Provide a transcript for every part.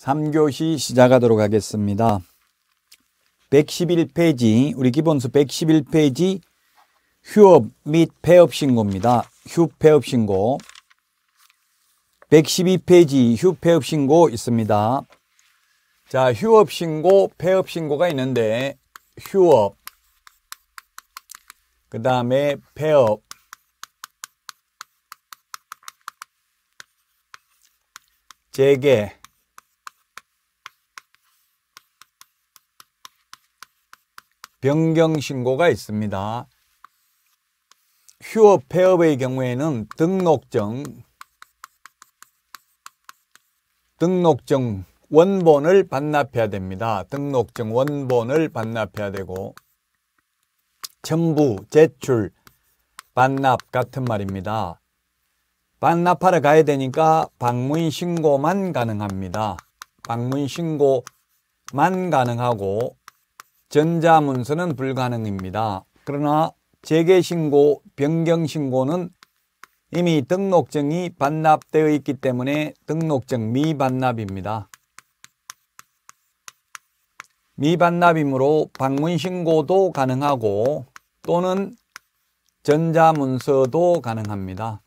3교시 시작하도록 하겠습니다. 111페이지, 우리 기본수 111페이지 휴업 및 폐업 신고입니다. 휴 폐업 신고. 112페이지 휴 폐업 신고 있습니다. 자, 휴업 신고, 폐업 신고가 있는데 휴업 그 다음에 폐업 재개 변경 신고가 있습니다. 휴업 폐업의 경우에는 등록증 등록증 원본을 반납해야 됩니다. 등록증 원본을 반납해야 되고 첨부, 제출, 반납 같은 말입니다. 반납하러 가야 되니까 방문 신고만 가능합니다. 방문 신고만 가능하고 전자문서는 불가능입니다. 그러나 재개신고, 변경신고는 이미 등록증이 반납되어 있기 때문에 등록증 미반납입니다. 미반납이므로 방문신고도 가능하고 또는 전자문서도 가능합니다.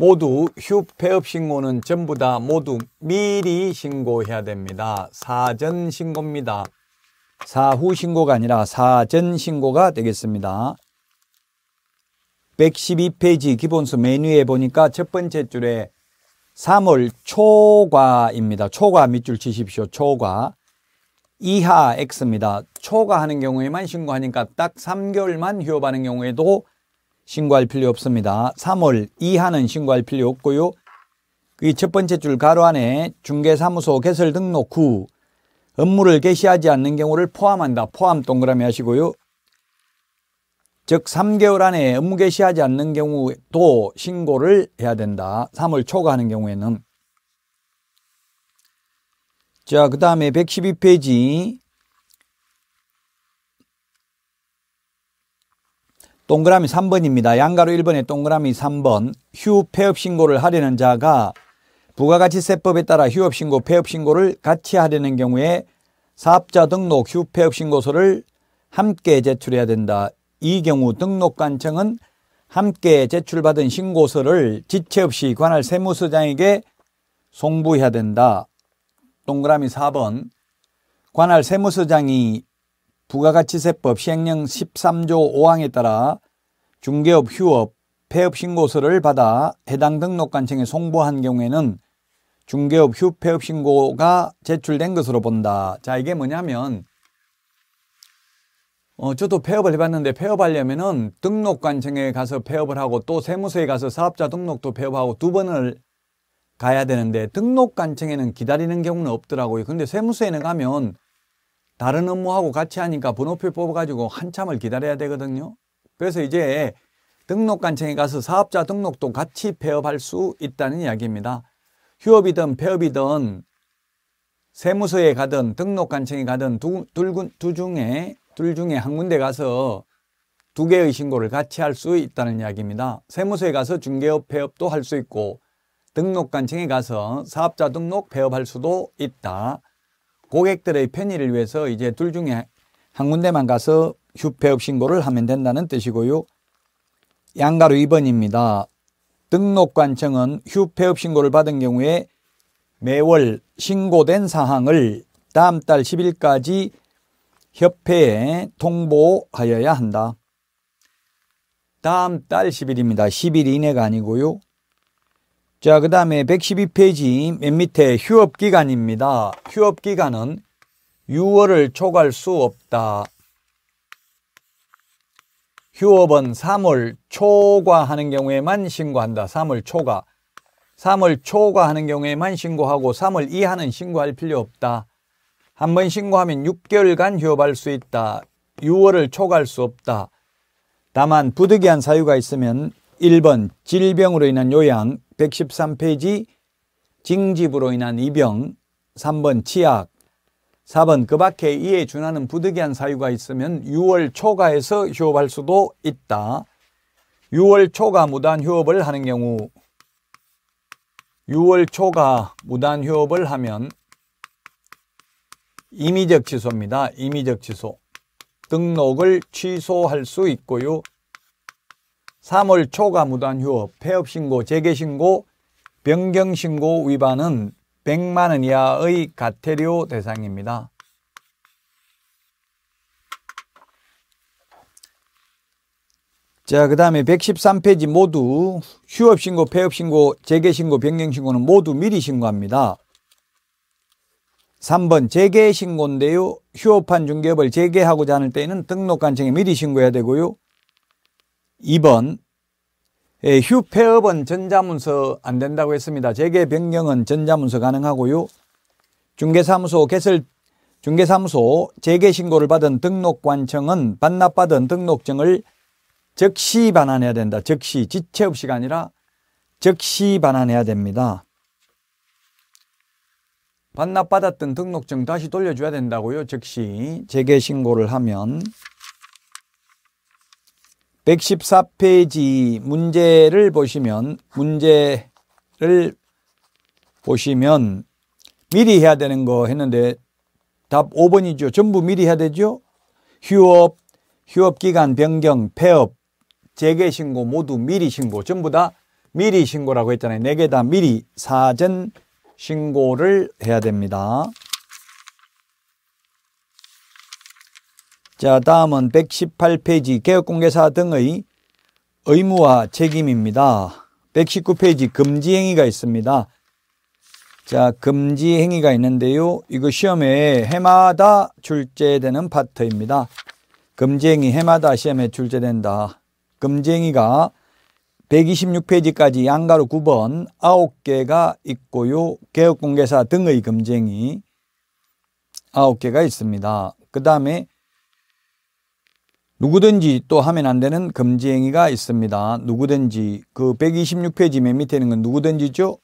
모두 휴 폐업 신고는 전부 다 모두 미리 신고해야 됩니다. 사전 신고입니다. 사후 신고가 아니라 사전 신고가 되겠습니다. 112페이지 기본수 메뉴에 보니까 첫 번째 줄에 3월 초과입니다. 초과 밑줄 치십시오. 초과. 이하 X입니다. 초과하는 경우에만 신고하니까 딱 3개월만 휴업하는 경우에도 신고할 필요 없습니다. 3월 이하는 신고할 필요 없고요. 그 첫 번째 줄 가로 안에 중개사무소 개설 등록 후 업무를 개시하지 않는 경우를 포함한다. 포함 동그라미 하시고요. 즉 3개월 안에 업무 개시하지 않는 경우도 신고를 해야 된다. 3월 초과 하는 경우에는 자, 그 다음에 112페이지 동그라미 3번입니다. 양가로 1번에 동그라미 3번 휴 폐업 신고를 하려는 자가 부가가치세법에 따라 휴업 신고, 폐업 신고를 같이 하려는 경우에 사업자 등록 휴 폐업 신고서를 함께 제출해야 된다. 이 경우 등록관청은 함께 제출받은 신고서를 지체 없이 관할 세무서장에게 송부해야 된다. 동그라미 4번 관할 세무서장이 부가가치세법 시행령 13조 5항에 따라 중개업, 휴업, 폐업신고서를 받아 해당 등록관청에 송부한 경우에는 중개업, 휴폐업신고가 제출된 것으로 본다. 자, 이게 뭐냐면 어, 저도 폐업을 해봤는데 폐업하려면은 등록관청에 가서 폐업을 하고 또 세무서에 가서 사업자 등록도 폐업하고 두 번을 가야 되는데 등록관청에는 기다리는 경우는 없더라고요. 근데 세무서에는 가면 다른 업무하고 같이 하니까 번호표 뽑아가지고 한참을 기다려야 되거든요. 그래서 이제 등록관청에 가서 사업자 등록도 같이 폐업할 수 있다는 이야기입니다. 휴업이든 폐업이든 세무서에 가든 등록관청에 가든 두, 둘, 두 중에 둘 중에 한 군데 가서 두 개의 신고를 같이 할 수 있다는 이야기입니다. 세무서에 가서 중개업 폐업도 할 수 있고 등록관청에 가서 사업자 등록 폐업할 수도 있다. 고객들의 편의를 위해서 이제 둘 중에 한 군데만 가서 휴폐업 신고를 하면 된다는 뜻이고요. 양가로 2번입니다. 등록관청은 휴폐업 신고를 받은 경우에 매월 신고된 사항을 다음 달 10일까지 협회에 통보하여야 한다. 다음 달 10일입니다. 10일 이내가 아니고요. 자, 그 다음에 112페이지 맨 밑에 휴업기간입니다. 휴업기간은 6월을 초과할 수 없다. 휴업은 3월 초과하는 경우에만 신고한다. 3월 초과. 3월 초과하는 경우에만 신고하고 3월 이하는 신고할 필요 없다. 한 번 신고하면 6개월간 휴업할 수 있다. 6월을 초과할 수 없다. 다만 부득이한 사유가 있으면 1번 질병으로 인한 요양 113페이지 징집으로 인한 이병 3번 치약 4번 그 밖에 이에 준하는 부득이한 사유가 있으면 6월 초과해서 휴업할 수도 있다. 6월 초과 무단 휴업을 하는 경우 6월 초과 무단 휴업을 하면 임의적 취소입니다. 임의적 취소. 등록을 취소할 수 있고요. 3월 초과 무단 휴업, 폐업 신고, 재개 신고, 변경 신고 위반은 100만 원 이하의 가태료 대상입니다. 자, 그 다음에 113페이지 모두 휴업신고, 폐업신고, 재개신고, 변경신고는 모두 미리 신고합니다. 3번 재개신고인데요. 휴업한 중개업을 재개하고자 하는 때에는 등록관청에 미리 신고해야 되고요. 2번 예, 휴 폐업은 전자문서 안 된다고 했습니다. 재개 변경은 전자문서 가능하고요. 중개사무소 개설 중개사무소 재개 신고를 받은 등록관청은 반납받은 등록증을 즉시 반환해야 된다. 즉시 지체 없이가 아니라 즉시 반환해야 됩니다. 반납받았던 등록증 다시 돌려줘야 된다고요. 즉시 재개 신고를 하면 114페이지 문제를 보시면 문제를 보시면 미리 해야 되는 거 했는데 답 5번이죠. 전부 미리 해야 되죠. 휴업, 휴업 기간 변경, 폐업, 재개 신고 모두 미리 신고 전부 다 미리 신고라고 했잖아요. 네 개 다 미리 사전 신고를 해야 됩니다. 자, 다음은 118페이지 개혁공개사 등의 의무와 책임입니다. 119페이지 금지행위가 있습니다. 자, 금지행위가 있는데요. 이거 시험에 해마다 출제되는 파트입니다. 금지행위 해마다 시험에 출제된다. 금지행위가 126페이지까지 양가로 9번 9개가 있고요. 개혁공개사 등의 금지행위 9개가 있습니다. 그 다음에 누구든지 또 하면 안 되는 금지 행위가 있습니다. 누구든지 그 126페이지 맨 밑에 있는 건 누구든지죠.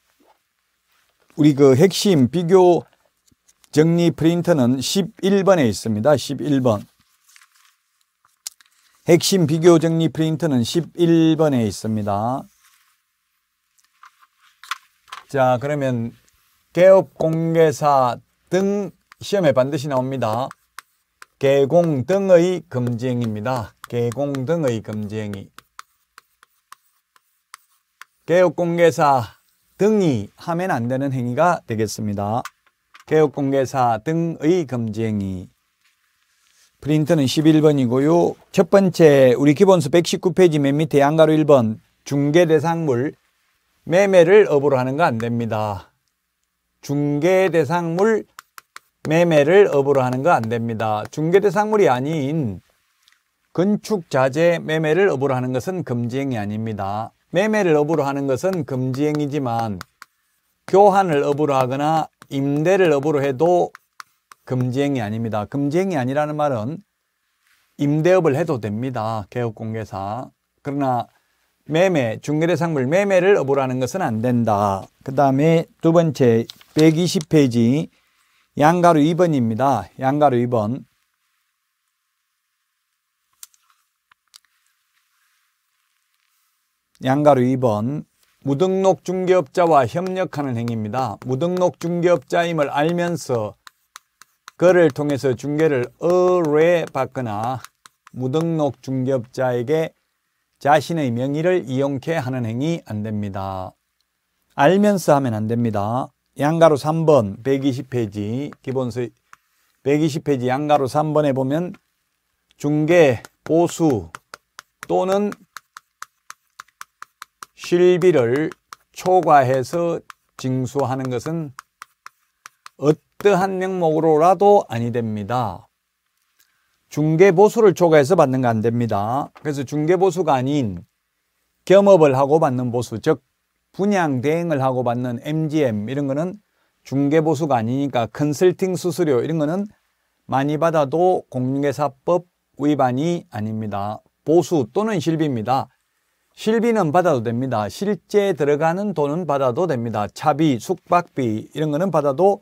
우리 그 핵심 비교 정리 프린터는 11번에 있습니다. 11번. 핵심 비교 정리 프린터는 11번에 있습니다. 자, 그러면 개업 공개사 등 시험에 반드시 나옵니다. 개공 등의 금지행입니다. 개공 등의 금지행위 개업공개사 등이 하면 안 되는 행위가 되겠습니다. 개업공개사 등의 금지행위 프린트는 11번이고요. 첫 번째 우리 기본수 119페이지 맨 밑에 양가로 1번 중개 대상물 매매를 업으로 하는 거 안 됩니다. 중개 대상물 매매를 업으로 하는 거 안 됩니다. 중개대상물이 아닌 건축자재 매매를 업으로 하는 것은 금지행위 아닙니다. 매매를 업으로 하는 것은 금지행위지만 교환을 업으로 하거나 임대를 업으로 해도 금지행위 아닙니다. 금지행위 아니라는 말은 임대업을 해도 됩니다. 개업공개사. 그러나 매매, 중개대상물 매매를 업으로 하는 것은 안 된다. 그 다음에 두 번째 120페이지 양가루 2번입니다. 양가루 2번. 양가루 2번. 무등록 중개업자와 협력하는 행위입니다. 무등록 중개업자임을 알면서 그를 통해서 중개를 의뢰받거나 무등록 중개업자에게 자신의 명의를 이용케 하는 행위 안 됩니다. 알면서 하면 안 됩니다. 양가로 3번 120페이지 기본서 120페이지 양가로 3번에 보면 중개, 보수 또는 실비를 초과해서 징수하는 것은 어떠한 명목으로라도 아니 됩니다. 중개보수를 초과해서 받는 거 안 됩니다. 그래서 중개보수가 아닌 겸업을 하고 받는 보수, 즉 분양 대행을 하고 받는 MGM 이런 거는 중개보수가 아니니까 컨설팅 수수료 이런 거는 많이 받아도 공인중개사법 위반이 아닙니다. 보수 또는 실비입니다. 실비는 받아도 됩니다. 실제 들어가는 돈은 받아도 됩니다. 차비, 숙박비 이런 거는 받아도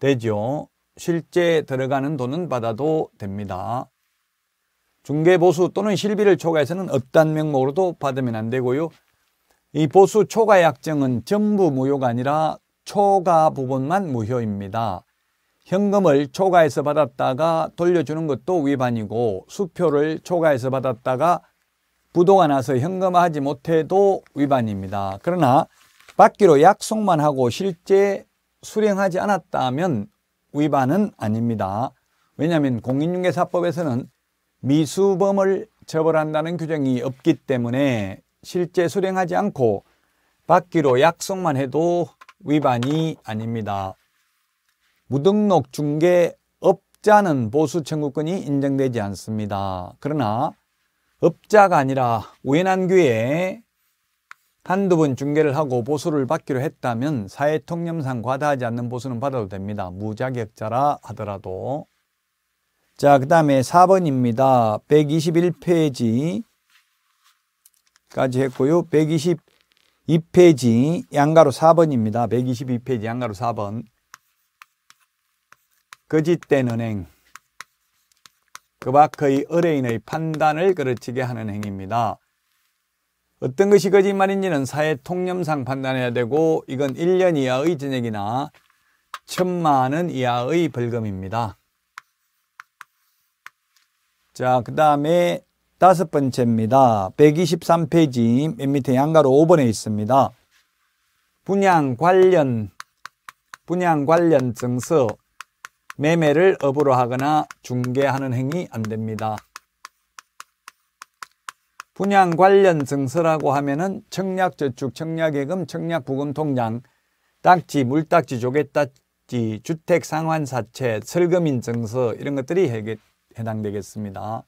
되죠. 실제 들어가는 돈은 받아도 됩니다. 중개보수 또는 실비를 초과해서는 어떤 명목으로도 받으면 안 되고요. 이 보수 초과 약정은 전부 무효가 아니라 초과 부분만 무효입니다. 현금을 초과해서 받았다가 돌려주는 것도 위반이고 수표를 초과해서 받았다가 부도가 나서 현금화하지 못해도 위반입니다. 그러나 받기로 약속만 하고 실제 수령하지 않았다면 위반은 아닙니다. 왜냐하면 공인중개사법에서는 미수범을 처벌한다는 규정이 없기 때문에 실제 수령하지 않고 받기로 약속만 해도 위반이 아닙니다. 무등록 중개 업자는 보수 청구권이 인정되지 않습니다. 그러나 업자가 아니라 우연한 기에 한두 번 중개를 하고 보수를 받기로 했다면 사회 통념상 과다하지 않는 보수는 받아도 됩니다. 무자격자라 하더라도. 자, 그 다음에 4번입니다. 121페이지 까지 했고요. 122페이지 양가로 4번입니다. 122페이지 양가로 4번. 거짓된 은행. 그 밖의 의뢰인의 판단을 그르치게 하는 행위입니다. 어떤 것이 거짓말인지는 사회 통념상 판단해야 되고 이건 1년 이하의 전액이나 천만 원 이하의 벌금입니다. 자, 그 다음에 다섯 번째입니다. 123페이지 맨 밑에 양가로 5번에 있습니다. 분양 관련 분양 관련 증서 매매를 업으로 하거나 중개하는 행위 안 됩니다. 분양 관련 증서라고 하면은 청약저축, 청약예금, 청약부금통장, 딱지, 물딱지, 조개딱지, 주택상환사채, 설금인 증서 이런 것들이 해당되겠습니다.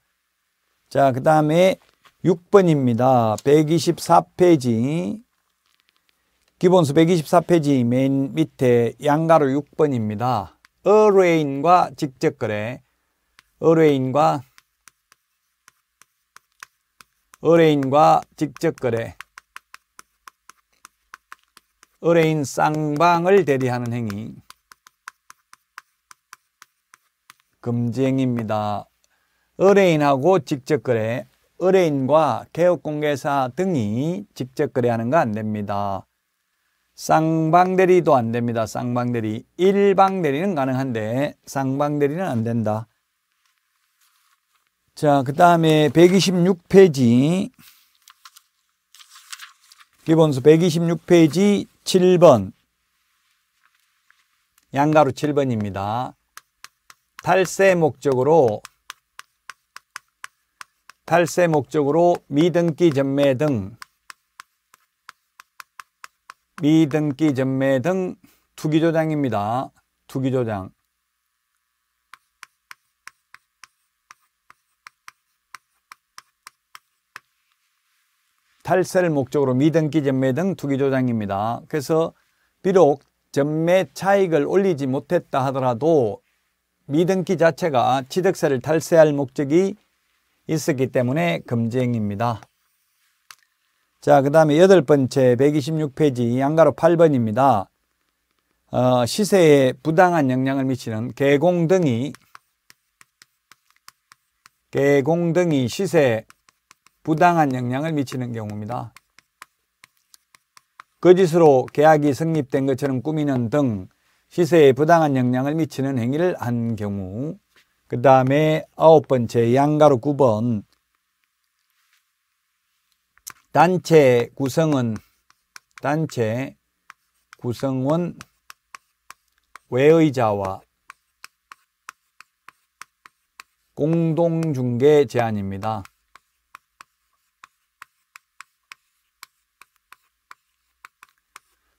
자, 그 다음에 6번입니다. 124페이지. 기본수 124페이지 맨 밑에 양가로 6번입니다. 어뢰인과 직접거래. 어뢰인과 어뢰인과 직접거래. 어뢰인 쌍방을 대리하는 행위. 금지행입니다. 의뢰인하고 직접 거래, 의뢰인과 개업공개사 등이 직접 거래하는 거 안 됩니다. 쌍방대리도 안 됩니다. 쌍방대리. 일방대리는 가능한데 쌍방대리는 안 된다. 자, 그 다음에 126페이지 기본수 126페이지 7번 양가로 7번입니다. 탈세 목적으로 탈세 목적으로 미등기 전매 등 미등기 전매 등 투기 조장입니다. 투기 조장. 탈세를 목적으로 미등기 전매 등 투기 조장입니다. 그래서 비록 전매 차익을 올리지 못했다 하더라도 미등기 자체가 취득세를 탈세할 목적이 있었기 때문에 금쟁입니다. 자, 그 다음에 여덟 번째 126페이지 양가로 8번입니다. 어, 시세에 부당한 영향을 미치는 개공 등이 개공 등이 시세에 부당한 영향을 미치는 경우입니다. 거짓으로 계약이 성립된 것처럼 꾸미는 등 시세에 부당한 영향을 미치는 행위를 한 경우 그 다음에 아홉 번째 양가로 9번 단체 구성은 단체 구성원 외의자와 공동중개 제안입니다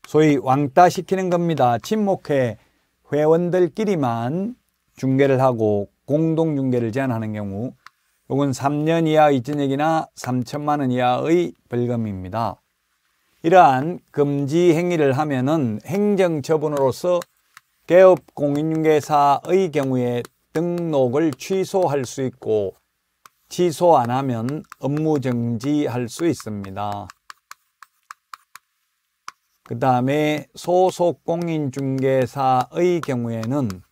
소위 왕따 시키는 겁니다. 친목회 회원들끼리만 중개를 하고 공동중개를 제한하는 경우 요건 3년 이하 의전액이나 3천만 원 이하의 벌금입니다. 이러한 금지 행위를 하면은 행정처분으로서 개업 공인중개사의 경우에 등록을 취소할 수 있고 취소 안 하면 업무 정지할 수 있습니다. 그 다음에 소속공인중개사의 경우에는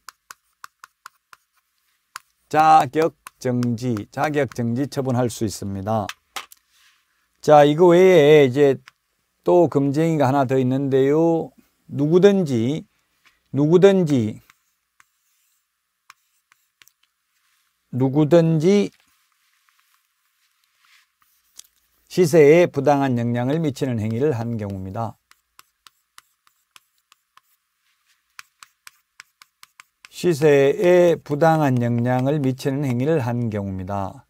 자격정지, 자격정지 처분할 수 있습니다. 자, 이거 외에 이제 또 금쟁이가 하나 더 있는데요. 누구든지, 누구든지, 누구든지 시세에 부당한 영향을 미치는 행위를 한 경우입니다. 시세에 부당한 영향을 미치는 행위를 한 경우입니다.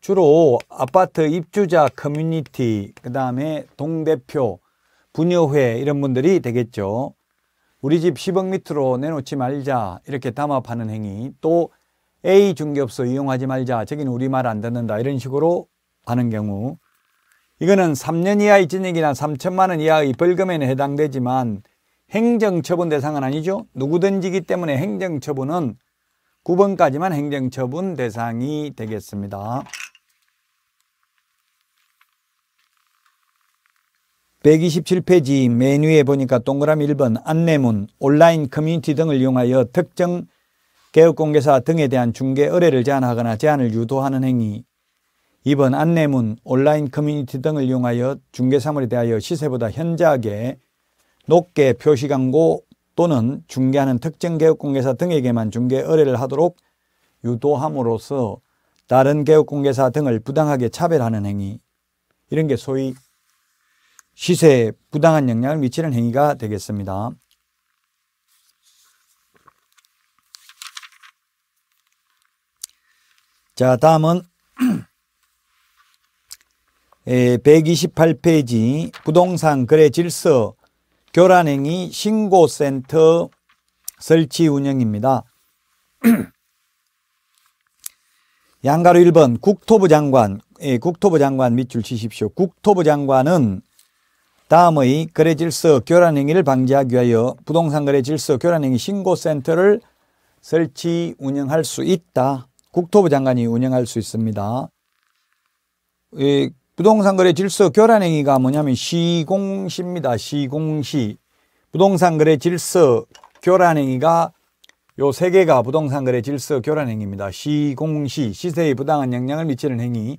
주로 아파트 입주자 커뮤니티, 그 다음에 동대표, 분여회 이런 분들이 되겠죠. 우리 집 10억 밑으로 내놓지 말자 이렇게 담합하는 행위 또 A 중개업소 이용하지 말자 저긴 우리말 안 듣는다 이런 식으로 하는 경우 이거는 3년 이하의 징역이나 3천만 원 이하의 벌금에는 해당되지만 행정처분 대상은 아니죠. 누구든지기 때문에 행정처분은 9번까지만 행정처분 대상이 되겠습니다. 127페이지 메뉴에 보니까 동그라미 1번 안내문, 온라인 커뮤니티 등을 이용하여 특정 개업공개사 등에 대한 중개 의뢰를 제한하거나 제한을 유도하는 행위 2번 안내문, 온라인 커뮤니티 등을 이용하여 중개사물에 대하여 시세보다 현저하게 높게 표시 광고 또는 중개하는 특정 개업공개사 등에게만 중개 의뢰를 하도록 유도함으로써 다른 개업공개사 등을 부당하게 차별하는 행위 이런 게 소위 시세에 부당한 영향을 미치는 행위가 되겠습니다. 자 다음은 128페이지 부동산 거래 질서 교란행위 신고센터 설치 운영입니다. 양가로 1번 국토부 장관, 예, 국토부 장관 밑줄 치십시오. 국토부 장관은 다음의 거래 질서 교란 행위를 방지하기 위하여 부동산 거래 질서 교란 행위 신고센터를 설치 운영할 수 있다. 국토부 장관이 운영할 수 있습니다. 예, 부동산 거래 질서 교란 행위가 뭐냐면 시공시입니다. 시공시. 부동산 거래 질서 교란 행위가 요 세 개가 부동산 거래 질서 교란 행위입니다. 시공시 시세에 부당한 영향을 미치는 행위.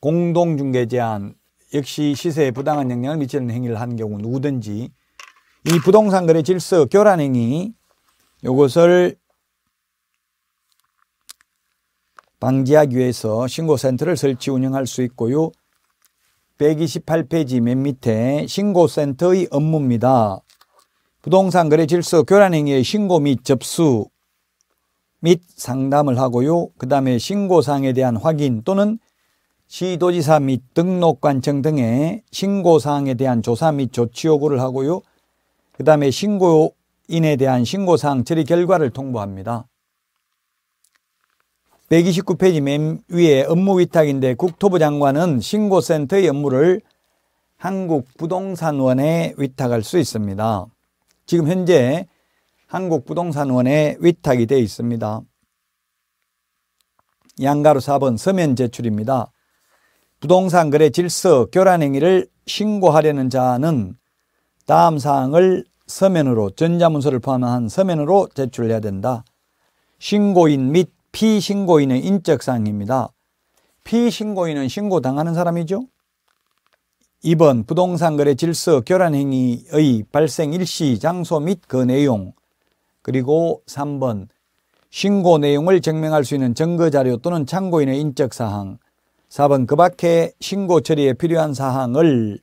공동중개 제한 역시 시세에 부당한 영향을 미치는 행위를 한 경우 누구든지 이 부동산 거래 질서 교란 행위 요것을 방지하기 위해서 신고센터를 설치 운영할 수 있고요. 128페이지 맨 밑에 신고센터의 업무입니다. 부동산 거래 질서 교란 행위의 신고 및 접수 및 상담을 하고요. 그 다음에 신고사항에 대한 확인 또는 시도지사 및 등록관청 등의 신고사항에 대한 조사 및 조치 요구를 하고요. 그 다음에 신고인에 대한 신고사항 처리 결과를 통보합니다. 129페이지 맨 위에 업무 위탁인데 국토부 장관은 신고센터의 업무를 한국부동산원에 위탁할 수 있습니다. 지금 현재 한국부동산원에 위탁이 되어 있습니다. 양가로 4번 서면 제출입니다. 부동산 거래 질서 교란 행위를 신고하려는 자는 다음 사항을 서면으로 전자문서를 포함한 서면으로 제출해야 된다. 신고인 및 피신고인의 인적사항입니다. 피신고인은 신고당하는 사람이죠. 2번 부동산 거래 질서 결란 행위의 발생 일시 장소 및 그 내용 그리고 3번 신고 내용을 증명할 수 있는 증거 자료 또는 참고인의 인적 사항 4번 그 밖에 신고 처리에 필요한 사항을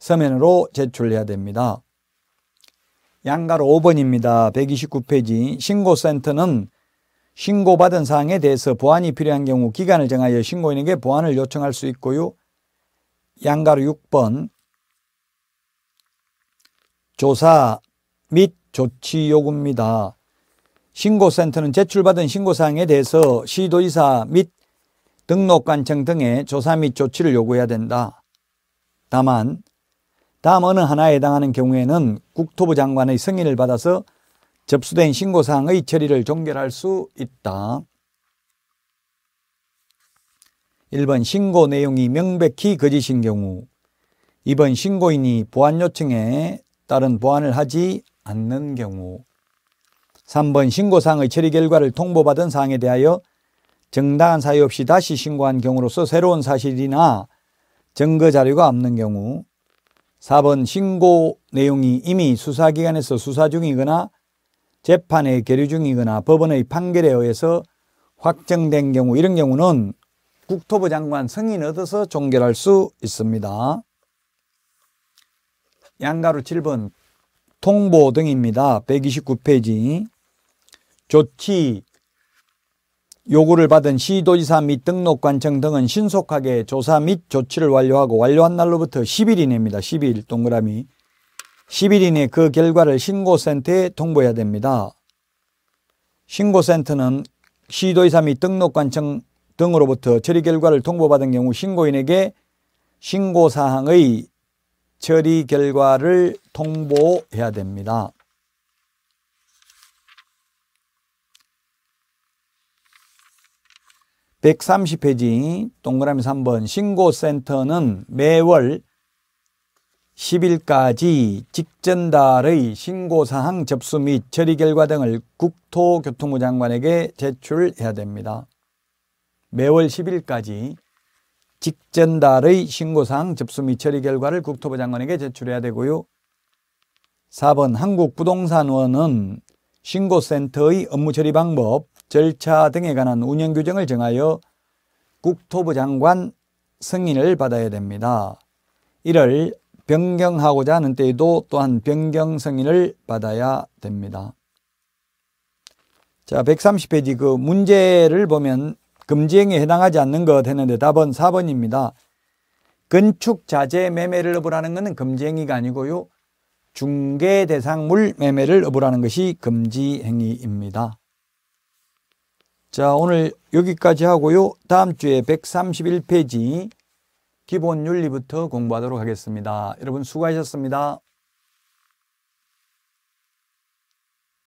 서면으로 제출해야 됩니다. 양가로 5번입니다. 129페이지 신고센터는 신고받은 사항에 대해서 보안이 필요한 경우 기간을 정하여 신고인에게 보안을 요청할 수 있고요. 양가로 6번 조사 및 조치 요구입니다. 신고센터는 제출받은 신고사항에 대해서 시도지사 및 등록관청 등의 조사 및 조치를 요구해야 된다. 다만 다음 어느 하나에 해당하는 경우에는 국토부 장관의 승인을 받아서 접수된 신고사항의 처리를 종결할 수 있다. 1번 신고 내용이 명백히 거짓인 경우 2번 신고인이 보안 요청에 따른 보안을 하지 않는 경우 3번 신고사항의 처리 결과를 통보받은 사항에 대하여 정당한 사유 없이 다시 신고한 경우로서 새로운 사실이나 증거 자료가 없는 경우 4번 신고 내용이 이미 수사기관에서 수사 중이거나 재판에 계류 중이거나 법원의 판결에 의해서 확정된 경우 이런 경우는 국토부 장관 승인 얻어서 종결할 수 있습니다. 양가로 7번 통보 등입니다. 129페이지 조치 요구를 받은 시도지사 및 등록관청 등은 신속하게 조사 및 조치를 완료하고 완료한 날로부터 10일 이내입니다. 10일 동그라미 1 1일 이내 그 결과를 신고센터에 통보해야 됩니다. 신고센터는 시도이사및 등록관청 등으로부터 처리 결과를 통보받은 경우 신고인에게 신고사항의 처리 결과를 통보해야 됩니다. 1 3 0 페이지 동그라미 3번 신고센터는 매월 10일까지 직전달의 신고사항 접수 및 처리 결과 등을 국토교통부 장관에게 제출해야 됩니다. 매월 10일까지 직전달의 신고사항 접수 및 처리 결과를 국토부 장관에게 제출해야 되고요. 4번 한국부동산원은 신고센터의 업무 처리 방법, 절차 등에 관한 운영 규정을 정하여 국토부 장관 승인을 받아야 됩니다. 이를 변경하고자 하는 때에도 또한 변경 승인을 받아야 됩니다. 자, 130페이지 그 문제를 보면 금지행에 해당하지 않는 것 했는데 답은 4번입니다. 건축 자재 매매를 어부라는 것은 금지행위가 아니고요. 중개 대상물 매매를 어부라는 것이 금지행위입니다. 자, 오늘 여기까지 하고요. 다음 주에 131페이지 기본 윤리부터 공부하도록 하겠습니다. 여러분 수고하셨습니다.